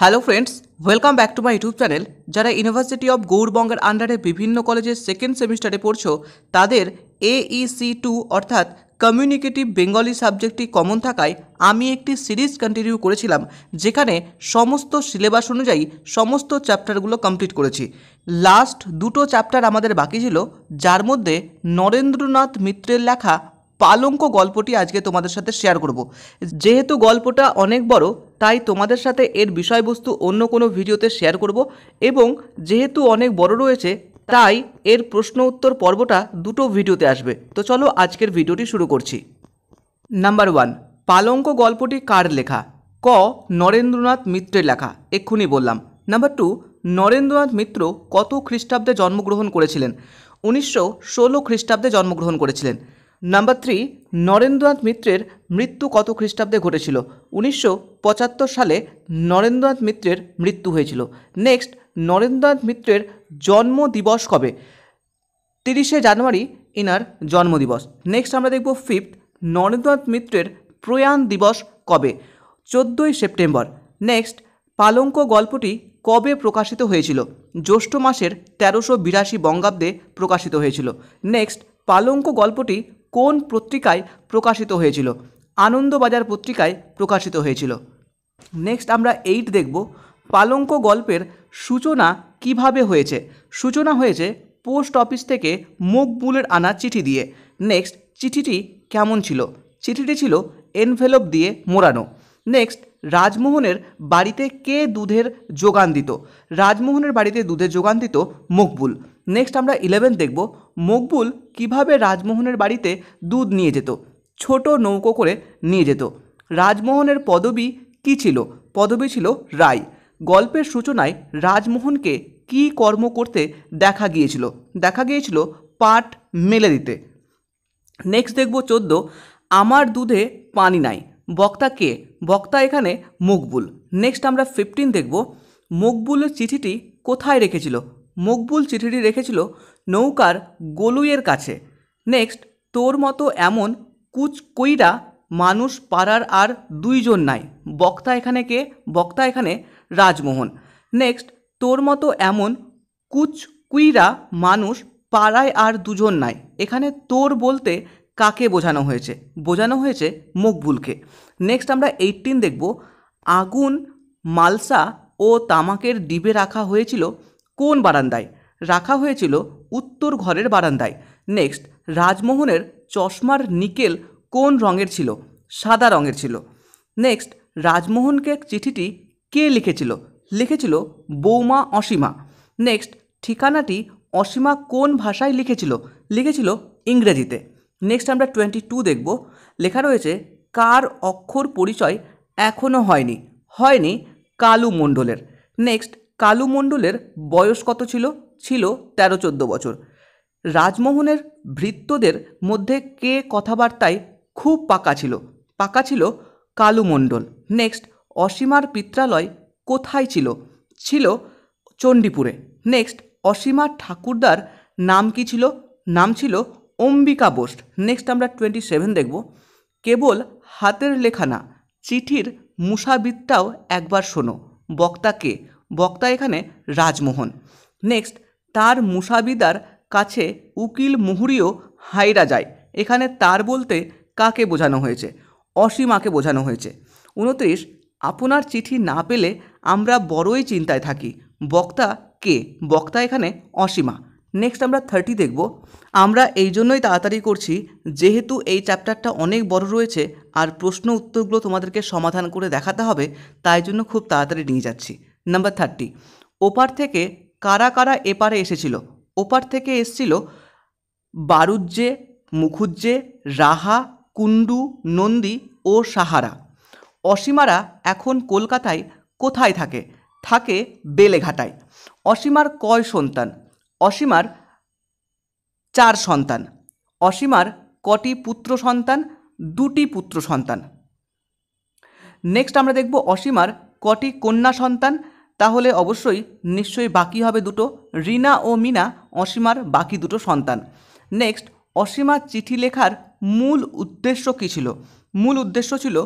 hello friends welcome back to my YouTube channel যারা university of গৌরবঙ্গের আন্ডারে বিভিন্ন কলেজের সেকেন্ড সেমিস্টারে পড়ছো তাদের এইসি টু e অর্থাৎ কমিউনিকেটিভ বেঙ্গলি সাবজেক্টটি কমন থাকায় আমি একটি সিরিজ কন্টিনিউ করেছিলাম যেখানে সমস্ত সিলেবাস অনুযায়ী সমস্ত চ্যাপ্টারগুলো কমপ্লিট করেছি লাস্ট দুটো চ্যাপ্টার আমাদের বাকি ছিল যার মধ্যে নরেন্দ্রনাথ মিত্রের লেখা পালঙ্ক গল্পটি আজকে তোমাদের সাথে শেয়ার করব যেহেতু গল্পটা অনেক বড় তাই তোমাদের সাথে এর বিষয়বস্তু অন্য কোনো ভিডিওতে শেয়ার করব এবং যেহেতু অনেক বড় রয়েছে তাই এর প্রশ্ন উত্তর পর্বটা দুটো ভিডিওতে আসবে তো চলো আজকের ভিডিওটি শুরু করছি নাম্বার ওয়ান পালঙ্ক গল্পটি কার লেখা ক নরেন্দ্রনাথ মিত্রের লেখা এক্ষুনি বললাম নাম্বার টু নরেন্দ্রনাথ মিত্র কত খ্রিস্টাব্দে জন্মগ্রহণ করেছিলেন উনিশশো ষোলো খ্রিস্টাব্দে জন্মগ্রহণ করেছিলেন নাম্বার থ্রি নরেন্দ্রনাথ মিত্রের মৃত্যু কত খ্রিস্টাব্দে ঘটেছিল উনিশশো সালে নরেন্দ্রনাথ মিত্রের মৃত্যু হয়েছিল নেক্সট নরেন্দ্রনাথ মিত্রের জন্ম দিবস কবে তিরিশে জানুয়ারি ইনার জন্মদিবস নেক্সট আমরা দেখব ফিফথ নরেন্দ্রনাথ মিত্রের প্রয়াণ দিবস কবে চোদ্দোই সেপ্টেম্বর নেক্সট পালঙ্ক গল্পটি কবে প্রকাশিত হয়েছিল জ্যৈষ্ঠ মাসের তেরোশো বিরাশি বঙ্গাব্দে প্রকাশিত হয়েছিল নেক্সট পালঙ্ক গল্পটি কোন পত্রিকায় প্রকাশিত হয়েছিল আনন্দবাজার পত্রিকায় প্রকাশিত হয়েছিল নেক্সট আমরা এইট দেখব পালঙ্ক গল্পের সূচনা কিভাবে হয়েছে সূচনা হয়েছে পোস্ট অফিস থেকে মুখবুলের আনা চিঠি দিয়ে নেক্সট চিঠিটি কেমন ছিল চিঠিটি ছিল এনভেলপ দিয়ে মোড়ানো নেক্সট রাজমোহনের বাড়িতে কে দুধের যোগান দিত রাজমোহনের বাড়িতে দুধের যোগান দিত মকবুল নেক্সট আমরা ইলেভেন দেখব মকবুল কিভাবে রাজমোহনের বাড়িতে দুধ নিয়ে যেত ছোট নৌকো করে নিয়ে যেত রাজমোহনের পদবি কি ছিল পদবি ছিল রায় গল্পের সূচনায় রাজমোহনকে কি কর্ম করতে দেখা গিয়েছিল দেখা গিয়েছিল পাট মেলে দিতে নেক্সট দেখব চোদ্দ আমার দুধে পানি নাই বক্তা কে বক্তা এখানে মকবুল নেক্সট আমরা ফিফটিন দেখব মকবুলের চিঠিটি কোথায় রেখেছিল মকবুল চিঠিটি রেখেছিল নৌকার গোলুইয়ের কাছে নেক্সট তোর মতো এমন কুচ কইরা মানুষ পাড়ার আর দুইজন নাই বক্তা এখানে কে বক্তা এখানে রাজমোহন নেক্সট তোর মতো এমন কুচ কুইরা মানুষ পাড়ায় আর দুজন নাই এখানে তোর বলতে কাকে বোঝানো হয়েছে বোঝানো হয়েছে মকবুলকে নেক্সট আমরা এইটিন দেখব আগুন মালসা ও তামাকের ডিবে রাখা হয়েছিল কোন বারান্দায় রাখা হয়েছিল উত্তর ঘরের বারান্দায় নেক্সট রাজমোহনের চশমার নিকেল কোন রঙের ছিল সাদা রঙের ছিল নেক্সট রাজমোহনকে চিঠিটি কে লিখেছিল লিখেছিল বৌমা অসীমা নেক্সট ঠিকানাটি অসীমা কোন ভাষায় লিখেছিল লিখেছিল ইংরেজিতে নেক্সট আমরা টোয়েন্টি টু দেখব লেখা রয়েছে কার অক্ষর পরিচয় এখনও হয়নি হয়নি কালু মণ্ডলের নেক্সট কালু মণ্ডলের বয়স কত ছিল ছিল তেরো চোদ্দ বছর রাজমোহনের ভৃত্যদের মধ্যে কে কথাবার্তায় খুব পাকা ছিল পাকা ছিল কালু মণ্ডল নেক্সট অসীমার পিত্রালয় কোথায় ছিল ছিল চণ্ডীপুরে নেক্সট অসীমার ঠাকুরদার নাম কি ছিল নাম ছিল অম্বিকা বোস নেক্সট আমরা টোয়েন্টি সেভেন দেখব কেবল হাতের লেখা না চিঠির মুসাবিদটাও একবার শোনো বক্তাকে বক্তা এখানে রাজমোহন নেক্সট তার মুসাবিদার কাছে উকিল মুহুরিও হাইরা যায় এখানে তার বলতে কাকে বোঝানো হয়েছে অসীমাকে বোঝানো হয়েছে উনত্রিশ আপনার চিঠি না পেলে আমরা বড়ই চিন্তায় থাকি বক্তা কে বক্তা এখানে অসীমা নেক্সট আমরা থার্টি দেখব আমরা এই জন্যই তাড়াতাড়ি করছি যেহেতু এই চ্যাপ্টারটা অনেক বড় রয়েছে আর প্রশ্ন উত্তরগুলো তোমাদেরকে সমাধান করে দেখাতে হবে তাই জন্য খুব তাড়াতাড়ি নিয়ে যাচ্ছি নাম্বার থার্টি ওপার থেকে কারা কারা এপারে এসেছিল ওপার থেকে এসছিল বারুজ্জে মুখুজ্জে রাহা কুন্ডু নন্দী ও সাহারা অসীমারা এখন কলকাতায় কোথায় থাকে থাকে বেলেঘাটায় অসীমার কয় সন্তান অসীমার চার সন্তান অসীমার কটি পুত্র সন্তান দুটি পুত্র সন্তান নেক্সট আমরা দেখব অসীমার কটি কন্যা সন্তান তাহলে অবশ্যই নিশ্চয়ই বাকি হবে দুটো রিনা ও মিনা অসীমার বাকি দুটো সন্তান নেক্সট অসীমার চিঠি লেখার মূল উদ্দেশ্য কী ছিল মূল উদ্দেশ্য ছিল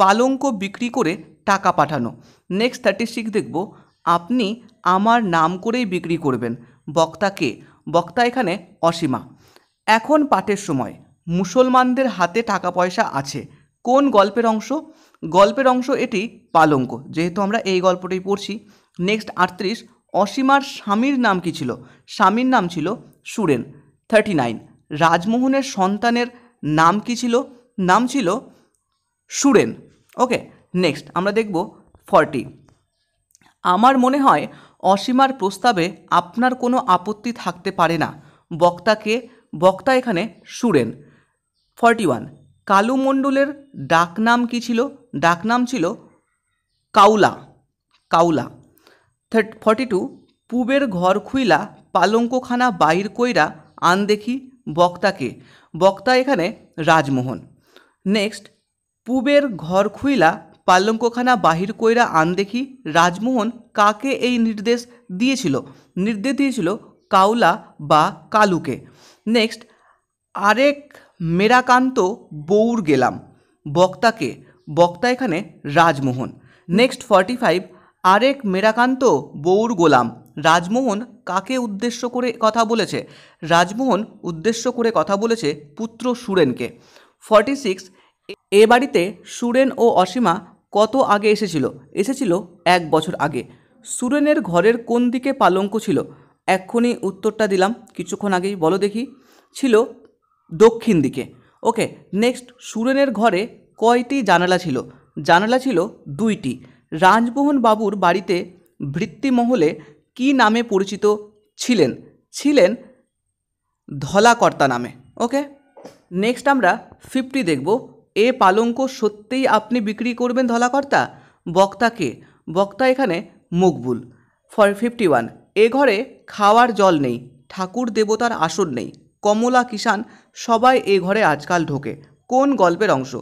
পালঙ্ক বিক্রি করে টাকা পাঠানো নেক্সট থার্টি সিক্স দেখব আপনি আমার নাম করেই বিক্রি করবেন বক্তাকে বক্তা এখানে অসীমা এখন পাঠের সময় মুসলমানদের হাতে টাকা পয়সা আছে কোন গল্পের অংশ গল্পের অংশ এটি পালঙ্ক যেহেতু আমরা এই গল্পটাই পড়ছি নেক্সট আটত্রিশ অসীমার স্বামীর নাম কি ছিল স্বামীর নাম ছিল সুরেন থার্টি নাইন রাজমোহনের সন্তানের নাম কি ছিল নাম ছিল সুরেন ওকে নেক্সট আমরা দেখব ফর্টি আমার মনে হয় অসীমার প্রস্তাবে আপনার কোনো আপত্তি থাকতে পারে না বক্তাকে বক্তা এখানে সুরেন ফর্টি ওয়ান কালু মণ্ডলের ডাকনাম কি ছিল ডাকনাম ছিল Kaula Kaula thirty forty two পুবের ঘর খুইলা পালঙ্কখানা বাইর কইরা আন দেখি বক্তাকে বক্তা এখানে রাজমোহন নেক্সট পুবের ঘর খুইলা পাল্লঙ্কখানা বাহির কইরা আন দেখি রাজমোহন কাকে এই নির্দেশ দিয়েছিল নির্দেশ দিয়েছিল কাউলা বা কালুকে নেক্সট আরেক মেরাকান্ত বৌর গেলাম বক্তাকে বক্তা এখানে রাজমোহন নেক্সট ফর্টি ফাইভ আরেক মেরাকান্ত বৌর গোলাম রাজমোহন কাকে উদ্দেশ্য করে কথা বলেছে রাজমোহন উদ্দেশ্য করে কথা বলেছে পুত্র সুরেনকে ফর্টি সিক্স এ বাড়িতে সুরেন ও অসীমা কত আগে এসেছিল এসেছিল এক বছর আগে সুরেনের ঘরের কোন দিকে পালঙ্ক ছিল এক্ষুনি উত্তরটা দিলাম কিছুক্ষণ আগেই বলো দেখি ছিল দক্ষিণ দিকে ওকে নেক্সট সুরেনের ঘরে কয়টি জানালা ছিল জানালা ছিল দুইটি রাজমোহন বাবুর বাড়িতে ভৃত্তিমহলে কি নামে পরিচিত ছিলেন ছিলেন ধলাকর্তা নামে ওকে নেক্সট আমরা ফিফটি দেখব এ পালঙ্ক সত্যিই আপনি বিক্রি করবেন ধলাকর্তা বক্তাকে বক্তা এখানে মকবুল ফর ফিফটি ওয়ান এ ঘরে খাওয়ার জল নেই ঠাকুর দেবতার আসন নেই কমলা কিষান সবাই এ ঘরে আজকাল ঢোকে কোন গল্পের অংশ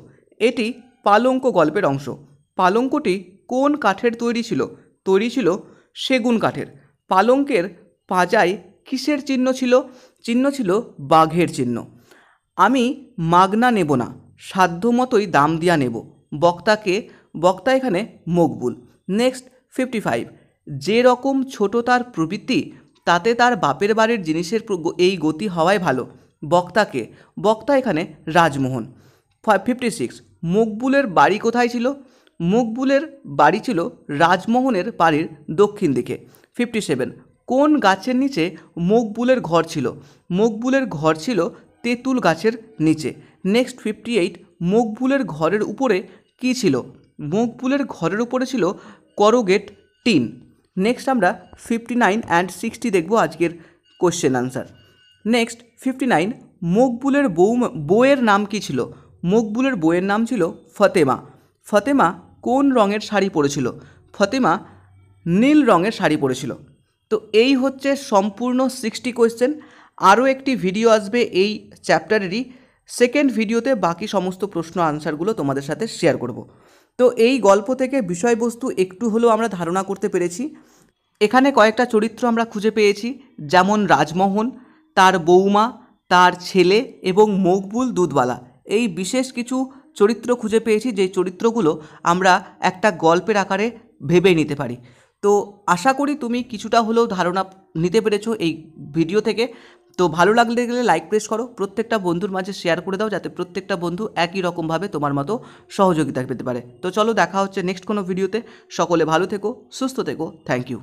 এটি পালঙ্ক গল্পের অংশ পালঙ্কটি কোন কাঠের তৈরি ছিল তৈরি ছিল সেগুন কাঠের পালঙ্কের পাজায় কিসের চিহ্ন ছিল চিহ্ন ছিল বাঘের চিহ্ন আমি মাগনা নেব না সাধ্য মতোই দাম দিয়া নেব বক্তাকে বক্তা এখানে মকবুল নেক্সট ফিফটি ফাইভ যে রকম ছোট তার প্রবৃত্তি তাতে তার বাপের বাড়ির জিনিসের এই গতি হওয়াই ভালো বক্তাকে বক্তা এখানে রাজমোহন ফিফটি সিক্স মকবুলের বাড়ি কোথায় ছিল মকবুলের বাড়ি ছিল রাজমোহনের বাড়ির দক্ষিণ দিকে ফিফটি সেভেন কোন গাছের নিচে মকবুলের ঘর ছিল মকবুলের ঘর ছিল তেঁতুল গাছের নিচে নেক্সট ফিফটি এইট মকবুলের ঘরের উপরে কি ছিল মকবুলের ঘরের উপরে ছিল করোগেট টিন নেক্সট আমরা ফিফটি নাইন অ্যান্ড সিক্সটি দেখব আজকের question answer next fifty nine মকবুলের বউ বউয়ের নাম কি ছিল মকবুলের বইয়ের নাম ছিল ফতেমা ফতেমা কোন রঙের শাড়ি পরেছিল ফতেমা নীল রঙের শাড়ি পরেছিল তো এই হচ্ছে সম্পূর্ণ সিক্সটি কোয়েশ্চেন আরও একটি ভিডিও আসবে এই চ্যাপ্টারেরই সেকেন্ড ভিডিওতে বাকি সমস্ত প্রশ্ন আনসারগুলো তোমাদের সাথে শেয়ার করব তো এই গল্প থেকে বিষয়বস্তু একটু হলেও আমরা ধারণা করতে পেরেছি এখানে কয়েকটা চরিত্র আমরা খুঁজে পেয়েছি যেমন রাজমোহন তার বৌমা তার ছেলে এবং মকবুল দুধওয়ালা এই বিশেষ কিছু চরিত্র খুঁজে পেয়েছি যে চরিত্রগুলো আমরা একটা গল্পের আকারে ভেবে নিতে পারি তো আশা করি তুমি কিছুটা হলেও ধারণা নিতে পেরেছো এই ভিডিও থেকে তো ভালো লাগলে গেলে লাইক প্রেস করো প্রত্যেকটা বন্ধুর মাঝে শেয়ার করে দাও যাতে প্রত্যেকটা বন্ধু একই রকমভাবে তোমার মতো সহযোগিতা পেতে পারে তো চলো দেখা হচ্ছে নেক্সট কোনো ভিডিওতে সকলে ভালো থেকো সুস্থ থেকো থ্যাংক ইউ